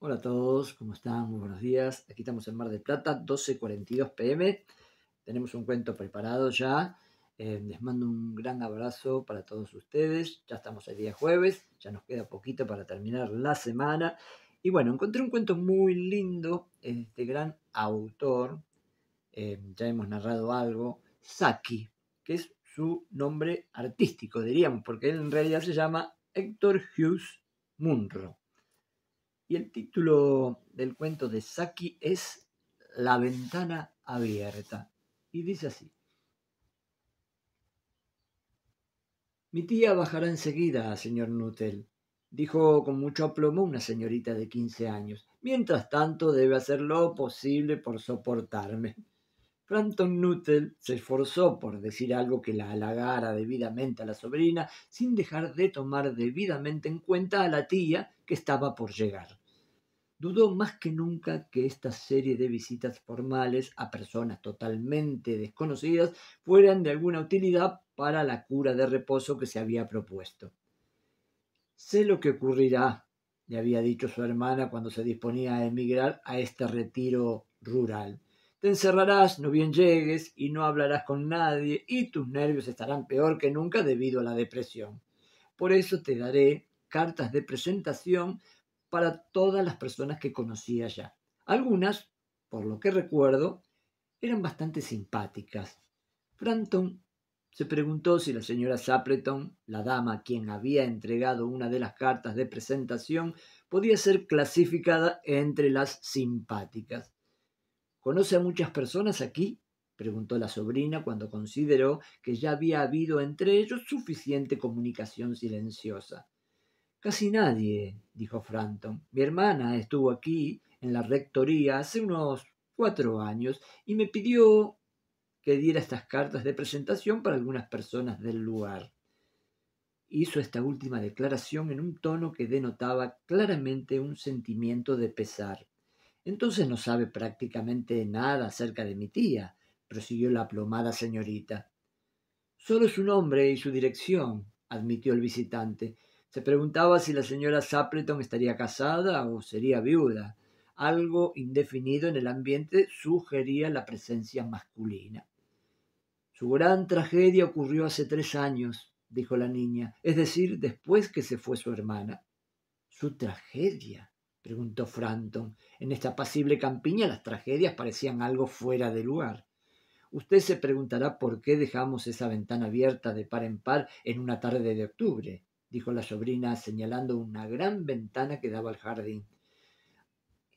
Hola a todos, ¿cómo están? Muy buenos días. Aquí estamos en Mar del Plata, 12.42 pm. Tenemos un cuento preparado ya. Eh, les mando un gran abrazo para todos ustedes. Ya estamos el día jueves, ya nos queda poquito para terminar la semana. Y bueno, encontré un cuento muy lindo de este gran autor. Eh, ya hemos narrado algo. Saki, que es su nombre artístico, diríamos, porque él en realidad se llama Héctor Hughes Munro. Y el título del cuento de Saki es La ventana abierta. Y dice así. Mi tía bajará enseguida, señor Nuttel, dijo con mucho aplomo una señorita de quince años. Mientras tanto, debe hacer lo posible por soportarme. Pronto Nuttel se esforzó por decir algo que la halagara debidamente a la sobrina, sin dejar de tomar debidamente en cuenta a la tía que estaba por llegar dudó más que nunca que esta serie de visitas formales a personas totalmente desconocidas fueran de alguna utilidad para la cura de reposo que se había propuesto. Sé lo que ocurrirá, le había dicho su hermana cuando se disponía a emigrar a este retiro rural. Te encerrarás, no bien llegues, y no hablarás con nadie, y tus nervios estarán peor que nunca debido a la depresión. Por eso te daré cartas de presentación para todas las personas que conocía ya. Algunas, por lo que recuerdo, eran bastante simpáticas. Franton se preguntó si la señora Sapleton, la dama a quien había entregado una de las cartas de presentación, podía ser clasificada entre las simpáticas. ¿Conoce a muchas personas aquí? preguntó la sobrina cuando consideró que ya había habido entre ellos suficiente comunicación silenciosa. Casi nadie, dijo Franton. Mi hermana estuvo aquí en la rectoría hace unos cuatro años y me pidió que diera estas cartas de presentación para algunas personas del lugar. Hizo esta última declaración en un tono que denotaba claramente un sentimiento de pesar. Entonces no sabe prácticamente nada acerca de mi tía, prosiguió la aplomada señorita. Solo su nombre y su dirección, admitió el visitante, se preguntaba si la señora Sapleton estaría casada o sería viuda. Algo indefinido en el ambiente sugería la presencia masculina. Su gran tragedia ocurrió hace tres años, dijo la niña, es decir, después que se fue su hermana. ¿Su tragedia? preguntó Franton. En esta apacible campiña las tragedias parecían algo fuera de lugar. Usted se preguntará por qué dejamos esa ventana abierta de par en par en una tarde de octubre dijo la sobrina señalando una gran ventana que daba al jardín.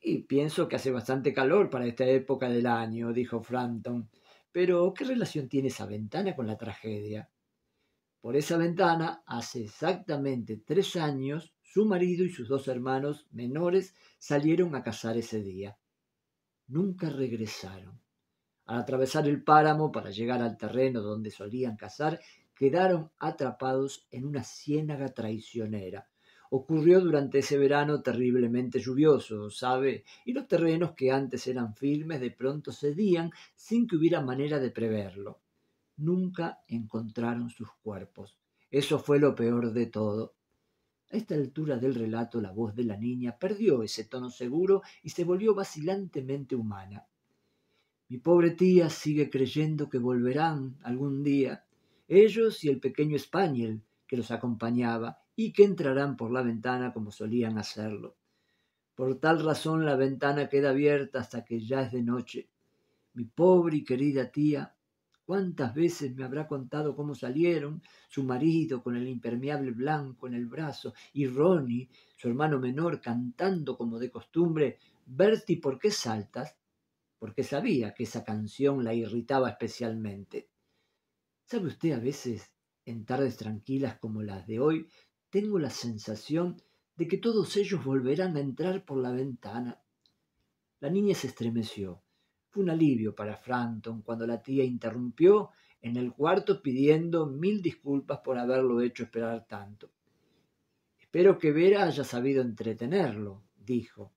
Y pienso que hace bastante calor para esta época del año, dijo Frampton. Pero, ¿qué relación tiene esa ventana con la tragedia? Por esa ventana, hace exactamente tres años, su marido y sus dos hermanos menores salieron a cazar ese día. Nunca regresaron. Al atravesar el páramo para llegar al terreno donde solían cazar, quedaron atrapados en una ciénaga traicionera. Ocurrió durante ese verano terriblemente lluvioso, ¿sabe? Y los terrenos que antes eran firmes de pronto cedían sin que hubiera manera de preverlo. Nunca encontraron sus cuerpos. Eso fue lo peor de todo. A esta altura del relato la voz de la niña perdió ese tono seguro y se volvió vacilantemente humana. Mi pobre tía sigue creyendo que volverán algún día, ellos y el pequeño Spaniel que los acompañaba y que entrarán por la ventana como solían hacerlo. Por tal razón la ventana queda abierta hasta que ya es de noche. Mi pobre y querida tía, cuántas veces me habrá contado cómo salieron su marido con el impermeable blanco en el brazo y Ronnie, su hermano menor, cantando como de costumbre, Bertie, ¿por qué saltas? Porque sabía que esa canción la irritaba especialmente. ¿Sabe usted a veces, en tardes tranquilas como las de hoy, tengo la sensación de que todos ellos volverán a entrar por la ventana? La niña se estremeció. Fue un alivio para Franton cuando la tía interrumpió en el cuarto pidiendo mil disculpas por haberlo hecho esperar tanto. Espero que Vera haya sabido entretenerlo, dijo.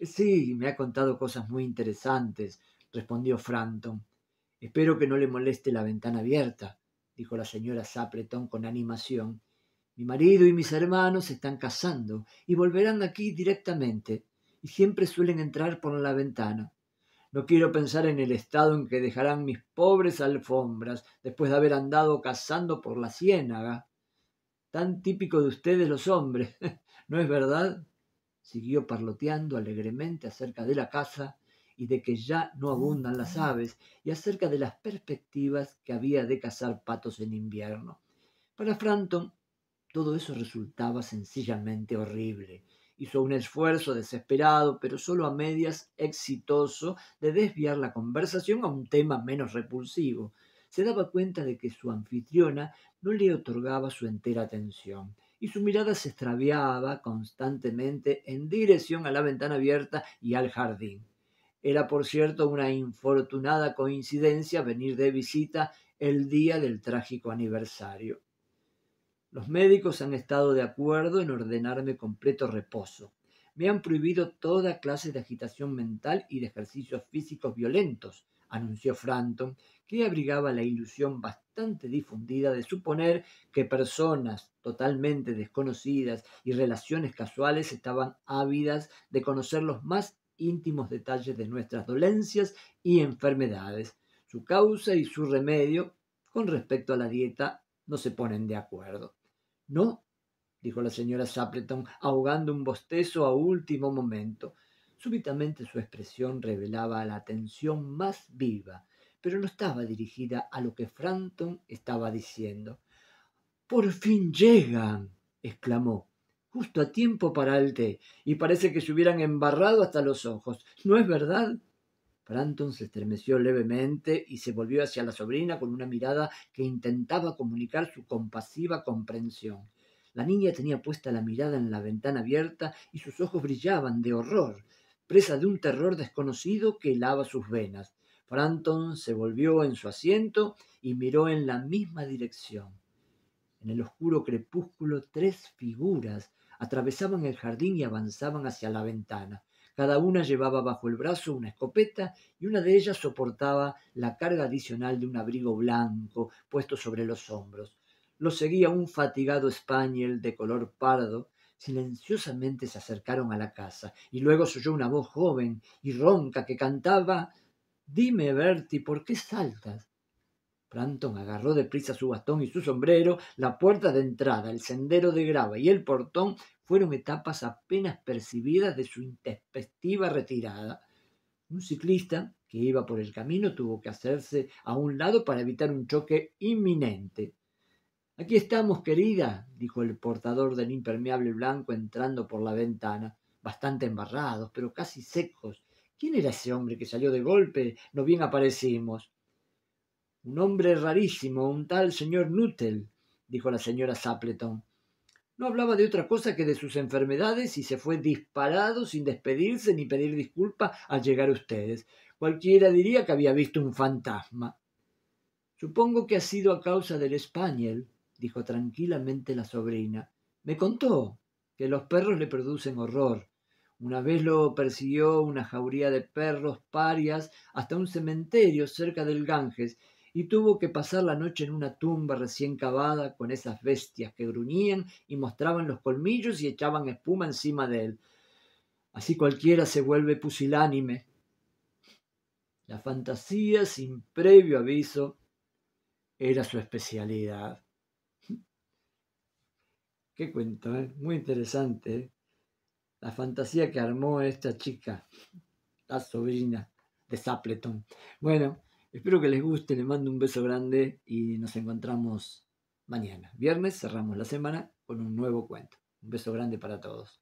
Sí, me ha contado cosas muy interesantes, respondió Franton. Espero que no le moleste la ventana abierta, dijo la señora Sapleton con animación. Mi marido y mis hermanos se están casando y volverán aquí directamente, y siempre suelen entrar por la ventana. No quiero pensar en el estado en que dejarán mis pobres alfombras después de haber andado cazando por la ciénaga. Tan típico de ustedes los hombres, ¿no es verdad? Siguió parloteando alegremente acerca de la casa y de que ya no ah, abundan las aves, y acerca de las perspectivas que había de cazar patos en invierno. Para Franton, todo eso resultaba sencillamente horrible. Hizo un esfuerzo desesperado, pero solo a medias exitoso, de desviar la conversación a un tema menos repulsivo. Se daba cuenta de que su anfitriona no le otorgaba su entera atención y su mirada se extraviaba constantemente en dirección a la ventana abierta y al jardín. Era, por cierto, una infortunada coincidencia venir de visita el día del trágico aniversario. Los médicos han estado de acuerdo en ordenarme completo reposo. Me han prohibido toda clase de agitación mental y de ejercicios físicos violentos, anunció Franton, que abrigaba la ilusión bastante difundida de suponer que personas totalmente desconocidas y relaciones casuales estaban ávidas de conocer los más íntimos detalles de nuestras dolencias y enfermedades. Su causa y su remedio con respecto a la dieta no se ponen de acuerdo. No, dijo la señora Sapleton, ahogando un bostezo a último momento. Súbitamente su expresión revelaba la atención más viva, pero no estaba dirigida a lo que Franton estaba diciendo. Por fin llegan, exclamó justo a tiempo para el té, y parece que se hubieran embarrado hasta los ojos. ¿No es verdad? Franton se estremeció levemente y se volvió hacia la sobrina con una mirada que intentaba comunicar su compasiva comprensión. La niña tenía puesta la mirada en la ventana abierta y sus ojos brillaban de horror, presa de un terror desconocido que helaba sus venas. Franton se volvió en su asiento y miró en la misma dirección. En el oscuro crepúsculo tres figuras atravesaban el jardín y avanzaban hacia la ventana. Cada una llevaba bajo el brazo una escopeta y una de ellas soportaba la carga adicional de un abrigo blanco puesto sobre los hombros. Lo seguía un fatigado español de color pardo. Silenciosamente se acercaron a la casa y luego se oyó una voz joven y ronca que cantaba Dime, Berti, ¿por qué saltas? Branton agarró deprisa su bastón y su sombrero, la puerta de entrada, el sendero de grava y el portón fueron etapas apenas percibidas de su introspectiva retirada. Un ciclista que iba por el camino tuvo que hacerse a un lado para evitar un choque inminente. Aquí estamos, querida, dijo el portador del impermeable blanco entrando por la ventana, bastante embarrados, pero casi secos. ¿Quién era ese hombre que salió de golpe? No bien aparecimos. Un hombre rarísimo, un tal señor Nútel, dijo la señora Sapleton. No hablaba de otra cosa que de sus enfermedades y se fue disparado sin despedirse ni pedir disculpas al llegar a ustedes. Cualquiera diría que había visto un fantasma. Supongo que ha sido a causa del español, dijo tranquilamente la sobrina. Me contó que los perros le producen horror. Una vez lo persiguió una jauría de perros parias hasta un cementerio cerca del Ganges y tuvo que pasar la noche en una tumba recién cavada con esas bestias que gruñían y mostraban los colmillos y echaban espuma encima de él. Así cualquiera se vuelve pusilánime. La fantasía sin previo aviso era su especialidad. Qué cuento, eh? muy interesante. ¿eh? La fantasía que armó esta chica, la sobrina de Sapleton. Bueno, Espero que les guste, les mando un beso grande y nos encontramos mañana. Viernes cerramos la semana con un nuevo cuento. Un beso grande para todos.